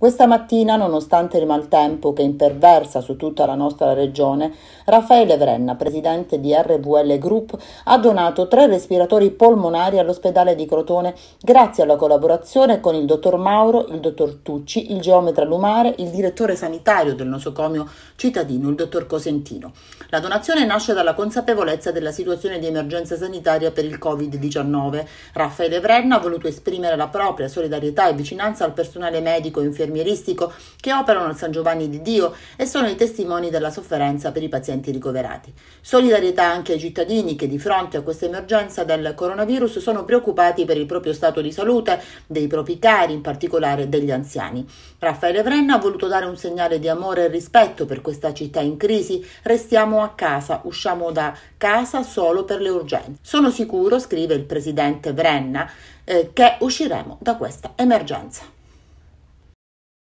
Questa mattina, nonostante il maltempo che imperversa su tutta la nostra regione, Raffaele Vrenna, presidente di RVL Group, ha donato tre respiratori polmonari all'ospedale di Crotone grazie alla collaborazione con il dottor Mauro, il dottor Tucci, il geometra Lumare, il direttore sanitario del nosocomio cittadino, il dottor Cosentino. La donazione nasce dalla consapevolezza della situazione di emergenza sanitaria per il Covid-19. Raffaele Vrenna ha voluto esprimere la propria solidarietà e vicinanza al personale medico e infermieristico infermieristico che operano al San Giovanni di Dio e sono i testimoni della sofferenza per i pazienti ricoverati. Solidarietà anche ai cittadini che di fronte a questa emergenza del coronavirus sono preoccupati per il proprio stato di salute, dei propri cari, in particolare degli anziani. Raffaele Vrenna ha voluto dare un segnale di amore e rispetto per questa città in crisi. Restiamo a casa, usciamo da casa solo per le urgenze. Sono sicuro, scrive il presidente Vrenna, eh, che usciremo da questa emergenza.